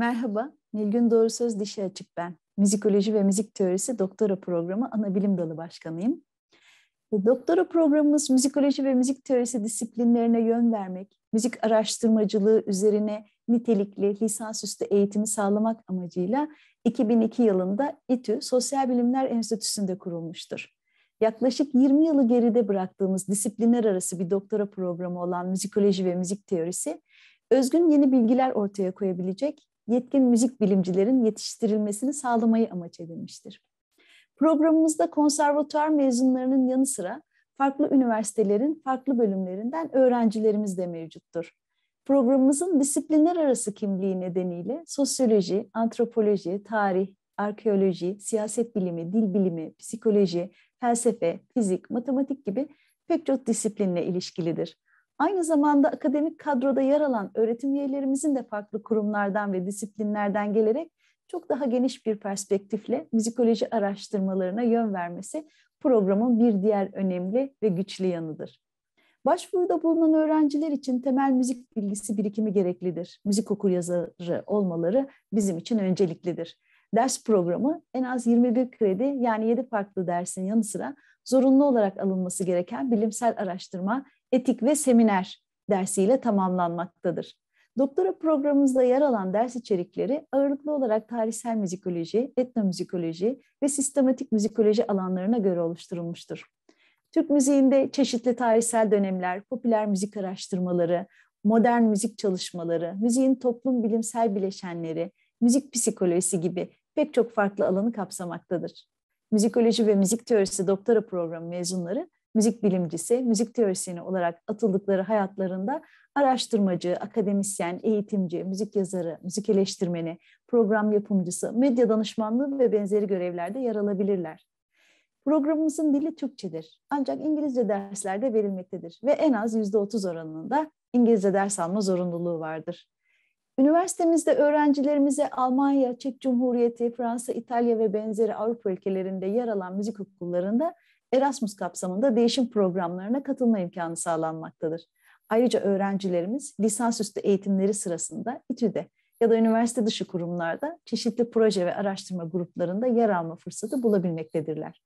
Merhaba, Nilgün Doğru Söz Dişi Açık ben. Müzikoloji ve Müzik Teorisi Doktora Programı Ana Bilim Dalı Başkanıyım. E, doktora programımız müzikoloji ve müzik teorisi disiplinlerine yön vermek, müzik araştırmacılığı üzerine nitelikli lisansüstü eğitimi sağlamak amacıyla 2002 yılında İTÜ Sosyal Bilimler Enstitüsü'nde kurulmuştur. Yaklaşık 20 yılı geride bıraktığımız disiplinler arası bir doktora programı olan müzikoloji ve müzik teorisi, özgün yeni bilgiler ortaya koyabilecek, yetkin müzik bilimcilerin yetiştirilmesini sağlamayı amaç edinmiştir. Programımızda konservatuar mezunlarının yanı sıra farklı üniversitelerin farklı bölümlerinden öğrencilerimiz de mevcuttur. Programımızın disiplinler arası kimliği nedeniyle sosyoloji, antropoloji, tarih, arkeoloji, siyaset bilimi, dil bilimi, psikoloji, felsefe, fizik, matematik gibi pek çok disiplinle ilişkilidir. Aynı zamanda akademik kadroda yer alan öğretim üyelerimizin de farklı kurumlardan ve disiplinlerden gelerek çok daha geniş bir perspektifle müzikoloji araştırmalarına yön vermesi programın bir diğer önemli ve güçlü yanıdır. Başvuruda bulunan öğrenciler için temel müzik bilgisi birikimi gereklidir. Müzik okuryazarı olmaları bizim için önceliklidir. Ders programı en az 21 kredi yani 7 farklı dersin yanı sıra zorunlu olarak alınması gereken bilimsel araştırma, etik ve seminer dersiyle tamamlanmaktadır. Doktora programımızda yer alan ders içerikleri ağırlıklı olarak tarihsel müzikoloji, etnomüzikoloji ve sistematik müzikoloji alanlarına göre oluşturulmuştur. Türk müziğinde çeşitli tarihsel dönemler, popüler müzik araştırmaları, modern müzik çalışmaları, müziğin toplum bilimsel bileşenleri, müzik psikolojisi gibi pek çok farklı alanı kapsamaktadır müzikoloji ve müzik teorisi doktora programı mezunları müzik bilimcisi, müzik teorisyeni olarak atıldıkları hayatlarında araştırmacı, akademisyen, eğitimci, müzik yazarı, müzik eleştirmeni, program yapımcısı, medya danışmanlığı ve benzeri görevlerde yer alabilirler. Programımızın dili Türkçedir ancak İngilizce derslerde verilmektedir ve en az %30 oranında İngilizce ders alma zorunluluğu vardır. Üniversitemizde öğrencilerimize Almanya, Çek Cumhuriyeti, Fransa, İtalya ve benzeri Avrupa ülkelerinde yer alan müzik okullarında Erasmus kapsamında değişim programlarına katılma imkanı sağlanmaktadır. Ayrıca öğrencilerimiz lisansüstü eğitimleri sırasında İTÜ'de ya da üniversite dışı kurumlarda çeşitli proje ve araştırma gruplarında yer alma fırsatı bulabilmektedirler.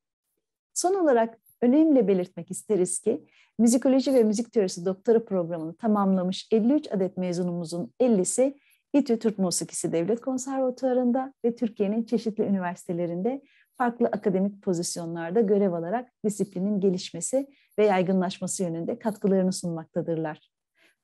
Son olarak Önemli belirtmek isteriz ki müzikoloji ve müzik teorisi doktora programını tamamlamış 53 adet mezunumuzun 50'si İTÜ Türk Musikisi Devlet Konservatuarı'nda ve Türkiye'nin çeşitli üniversitelerinde farklı akademik pozisyonlarda görev alarak disiplinin gelişmesi ve yaygınlaşması yönünde katkılarını sunmaktadırlar.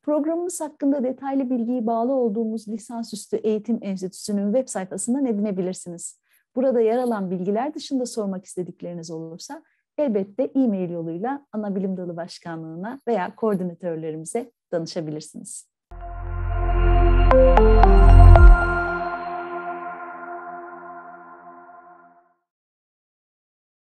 Programımız hakkında detaylı bilgiyi bağlı olduğumuz Lisansüstü Eğitim Enstitüsü'nün web sayfasından edinebilirsiniz. Burada yer alan bilgiler dışında sormak istedikleriniz olursa elbette e-mail yoluyla Ana Bilim Dalı Başkanlığı'na veya koordinatörlerimize danışabilirsiniz. Müzik